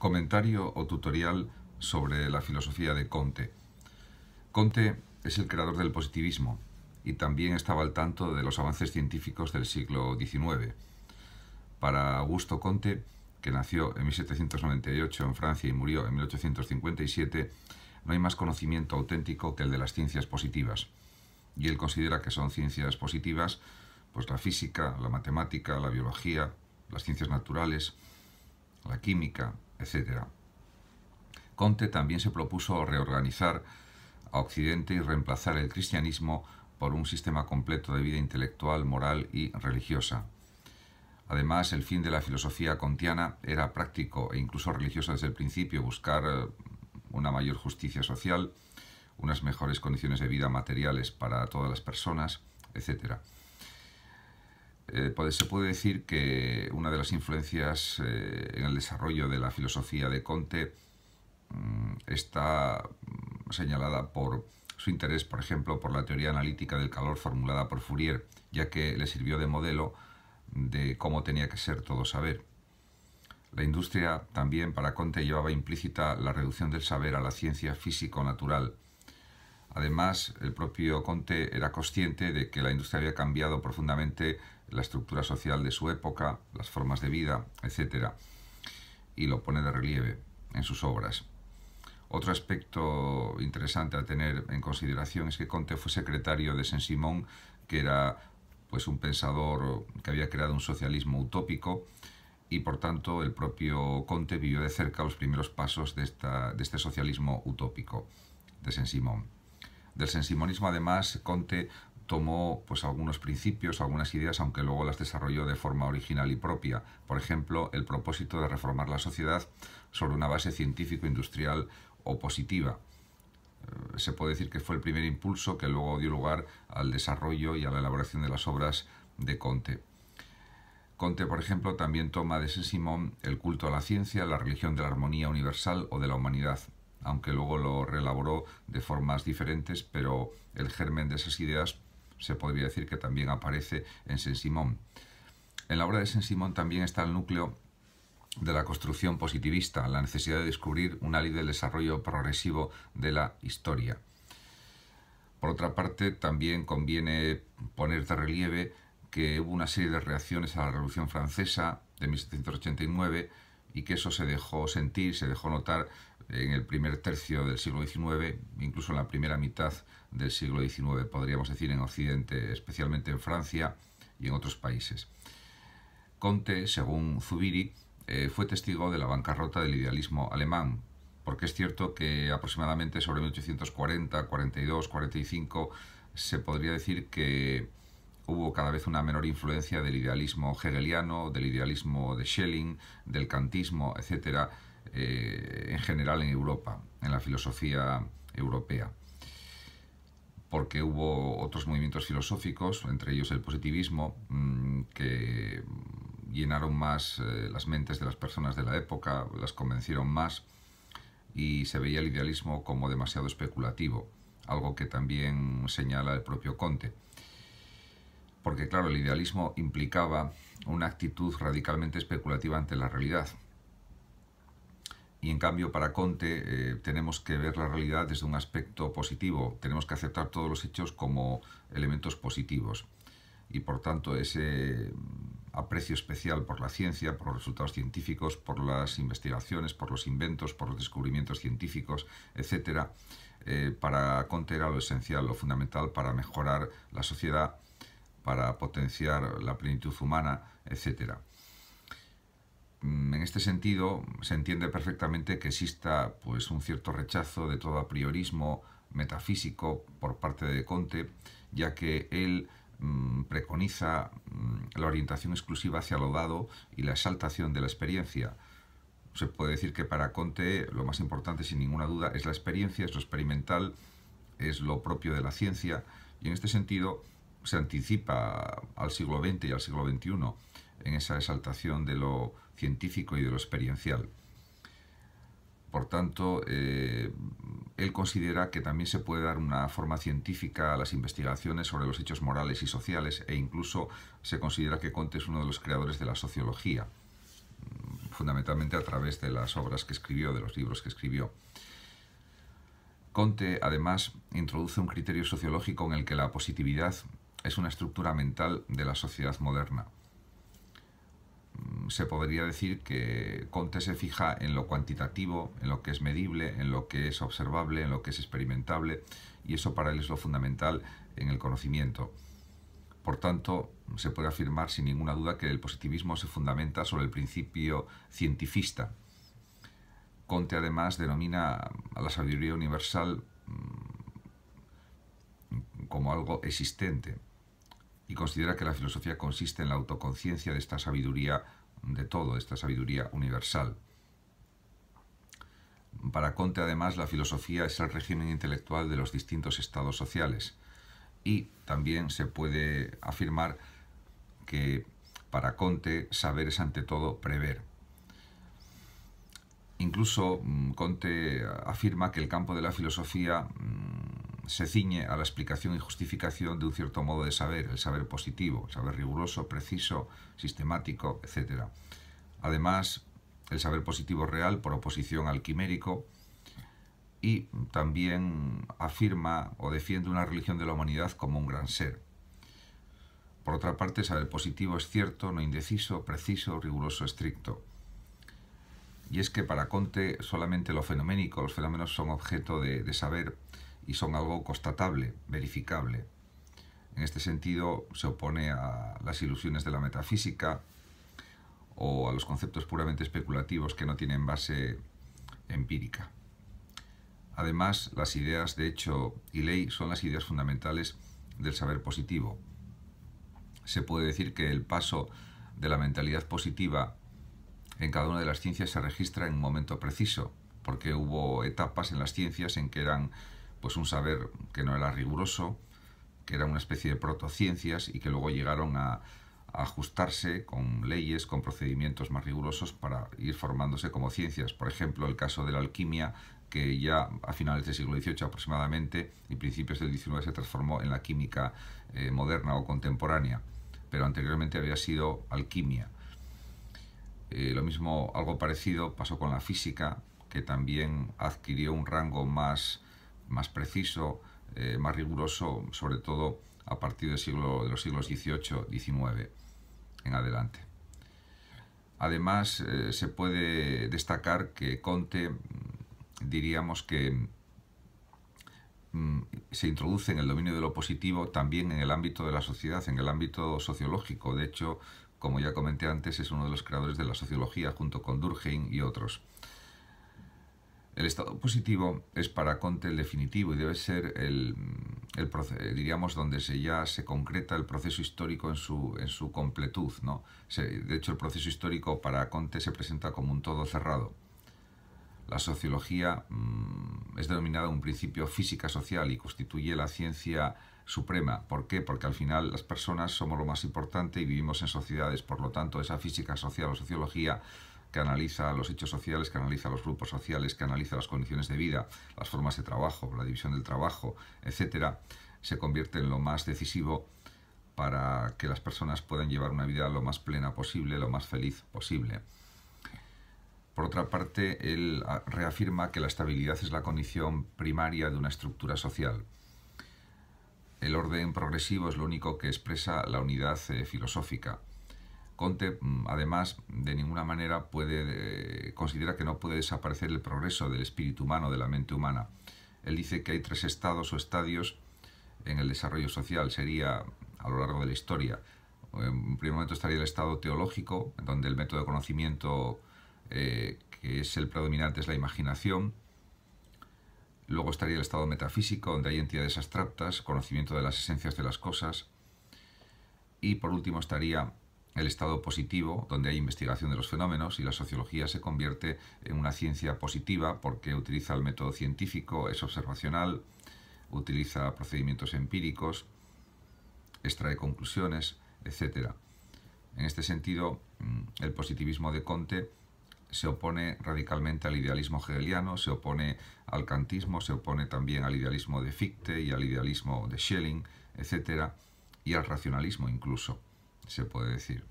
comentario o tutorial sobre la filosofía de Conte. Conte es el creador del positivismo y también estaba al tanto de los avances científicos del siglo XIX. Para Augusto Conte, que nació en 1798 en Francia y murió en 1857, no hay más conocimiento auténtico que el de las ciencias positivas. Y él considera que son ciencias positivas pues la física, la matemática, la biología, las ciencias naturales, la química, etcétera. Conte también se propuso reorganizar a Occidente y reemplazar el cristianismo por un sistema completo de vida intelectual, moral y religiosa. Además, el fin de la filosofía contiana era práctico e incluso religioso desde el principio, buscar eh, una mayor justicia social, unas mejores condiciones de vida materiales para todas las personas, etcétera. Eh, pues, se puede decir que una de las influencias eh, en el desarrollo de la filosofía de Conte mm, está mm, señalada por su interés, por ejemplo, por la teoría analítica del calor formulada por Fourier, ya que le sirvió de modelo de cómo tenía que ser todo saber. La industria también para Conte llevaba implícita la reducción del saber a la ciencia físico-natural. Además, el propio Conte era consciente de que la industria había cambiado profundamente la estructura social de su época, las formas de vida, etc. Y lo pone de relieve en sus obras. Otro aspecto interesante a tener en consideración es que Conte fue secretario de Saint-Simon, que era pues un pensador que había creado un socialismo utópico y por tanto el propio Conte vivió de cerca los primeros pasos de, de este socialismo utópico de Saint-Simon. Del Simonismo, además, Conte tomó pues algunos principios, algunas ideas, aunque luego las desarrolló de forma original y propia. Por ejemplo, el propósito de reformar la sociedad sobre una base científico-industrial o positiva. Eh, se puede decir que fue el primer impulso que luego dio lugar al desarrollo y a la elaboración de las obras de Conte. Conte, por ejemplo, también toma de saint el culto a la ciencia, la religión de la armonía universal o de la humanidad, aunque luego lo reelaboró de formas diferentes, pero el germen de esas ideas se podría decir que también aparece en Saint-Simon. En la obra de Saint-Simon también está el núcleo de la construcción positivista, la necesidad de descubrir una ley del desarrollo progresivo de la historia. Por otra parte, también conviene poner de relieve que hubo una serie de reacciones a la Revolución Francesa de 1789 y que eso se dejó sentir, se dejó notar en el primer tercio del siglo XIX, incluso en la primera mitad del siglo XIX, podríamos decir, en Occidente, especialmente en Francia y en otros países. Conte, según Zubiri, eh, fue testigo de la bancarrota del idealismo alemán, porque es cierto que aproximadamente sobre 1840, 42, 45, se podría decir que hubo cada vez una menor influencia del idealismo hegeliano, del idealismo de Schelling, del kantismo, etc., eh, en general en Europa, en la filosofía europea. Porque hubo otros movimientos filosóficos, entre ellos el positivismo, mm, que llenaron más eh, las mentes de las personas de la época, las convencieron más y se veía el idealismo como demasiado especulativo, algo que también señala el propio Conte porque claro, el idealismo implicaba una actitud radicalmente especulativa ante la realidad. Y en cambio para Conte eh, tenemos que ver la realidad desde un aspecto positivo, tenemos que aceptar todos los hechos como elementos positivos. Y por tanto ese mm, aprecio especial por la ciencia, por los resultados científicos, por las investigaciones, por los inventos, por los descubrimientos científicos, etc., eh, para Conte era lo esencial, lo fundamental para mejorar la sociedad para potenciar la plenitud humana, etc. Mm, en este sentido, se entiende perfectamente que exista pues, un cierto rechazo de todo a priorismo metafísico por parte de Conte, ya que él mm, preconiza mm, la orientación exclusiva hacia lo dado y la exaltación de la experiencia. Se puede decir que para Conte lo más importante, sin ninguna duda, es la experiencia, es lo experimental, es lo propio de la ciencia, y en este sentido se anticipa al siglo XX y al siglo XXI en esa exaltación de lo científico y de lo experiencial. Por tanto, eh, él considera que también se puede dar una forma científica a las investigaciones sobre los hechos morales y sociales e incluso se considera que Conte es uno de los creadores de la sociología, fundamentalmente a través de las obras que escribió, de los libros que escribió. Conte, además, introduce un criterio sociológico en el que la positividad es una estructura mental de la sociedad moderna. Mm, se podría decir que Conte se fija en lo cuantitativo, en lo que es medible, en lo que es observable, en lo que es experimentable, y eso para él es lo fundamental en el conocimiento. Por tanto, se puede afirmar sin ninguna duda que el positivismo se fundamenta sobre el principio cientifista. Conte además denomina a la sabiduría universal mm, como algo existente, y considera que la filosofía consiste en la autoconciencia de esta sabiduría de todo, de esta sabiduría universal. Para Conte, además, la filosofía es el régimen intelectual de los distintos estados sociales. Y también se puede afirmar que para Conte saber es ante todo prever. Incluso mm, Conte afirma que el campo de la filosofía mm, se ciñe a la explicación y justificación de un cierto modo de saber, el saber positivo, el saber riguroso, preciso, sistemático, etc. Además, el saber positivo real por oposición al quimérico y también afirma o defiende una religión de la humanidad como un gran ser. Por otra parte, el saber positivo es cierto, no indeciso, preciso, riguroso, estricto. Y es que para Conte solamente lo fenoménico, los fenómenos son objeto de saber, y son algo constatable, verificable. En este sentido, se opone a las ilusiones de la metafísica o a los conceptos puramente especulativos que no tienen base empírica. Además, las ideas de hecho y ley son las ideas fundamentales del saber positivo. Se puede decir que el paso de la mentalidad positiva en cada una de las ciencias se registra en un momento preciso, porque hubo etapas en las ciencias en que eran pues un saber que no era riguroso, que era una especie de protociencias y que luego llegaron a, ajustarse con leyes, con procedimientos más rigurosos para ir formándose como ciencias. Por ejemplo, el caso de la alquimia, que ya a finales del siglo XVIII aproximadamente y principios del XIX se transformó en la química eh, moderna o contemporánea, pero anteriormente había sido alquimia. Eh, lo mismo, algo parecido pasó con la física, que también adquirió un rango más más preciso, eh, más riguroso, sobre todo a partir del siglo, de los siglos XVIII, XIX en adelante. Además, eh, se puede destacar que Conte, mm, diríamos que mm, se introduce en el dominio de lo positivo también en el ámbito de la sociedad, en el ámbito sociológico. De hecho, como ya comenté antes, es uno de los creadores de la sociología junto con Durkheim y otros. El estado positivo es para Conte el definitivo y debe ser el, diríamos donde se ya se concreta el proceso histórico en su, en su completud. ¿no? de hecho, el proceso histórico para Conte se presenta como un todo cerrado. La sociología mm, es denominada un principio física social y constituye la ciencia suprema. ¿Por qué? Porque al final las personas somos lo más importante y vivimos en sociedades. Por lo tanto, esa física social o sociología que analiza los hechos sociales, que analiza los grupos sociales, que analiza las condiciones de vida, las formas de trabajo, la división del trabajo, etcétera, se convierte en lo más decisivo para que las personas puedan llevar una vida lo más plena posible, lo más feliz posible. Por otra parte, él reafirma que la estabilidad es la condición primaria de una estructura social. El orden progresivo es lo único que expresa la unidad eh, filosófica. Conte, mm, además, de ninguna manera puede, eh, considera que no puede desaparecer el progreso del espíritu humano, de la mente humana. Él dice que hay tres estados o estadios en el desarrollo social, sería a lo largo de la historia. En primer momento estaría el estado teológico, donde el método de conocimiento eh, que es el predominante es la imaginación. Luego estaría el estado metafísico, donde hay entidades abstractas, conocimiento de las esencias de las cosas. Y por último estaría el estado positivo, donde hay investigación de los fenómenos y la sociología se convierte en una ciencia positiva porque utiliza el método científico, es observacional, utiliza procedimientos empíricos, extrae conclusiones, etcétera. En este sentido, mm, el positivismo de Conte se opone radicalmente al idealismo hegeliano, se opone al kantismo, se opone también al idealismo de Fichte y al idealismo de Schelling, etcétera, y al racionalismo incluso se puede decir.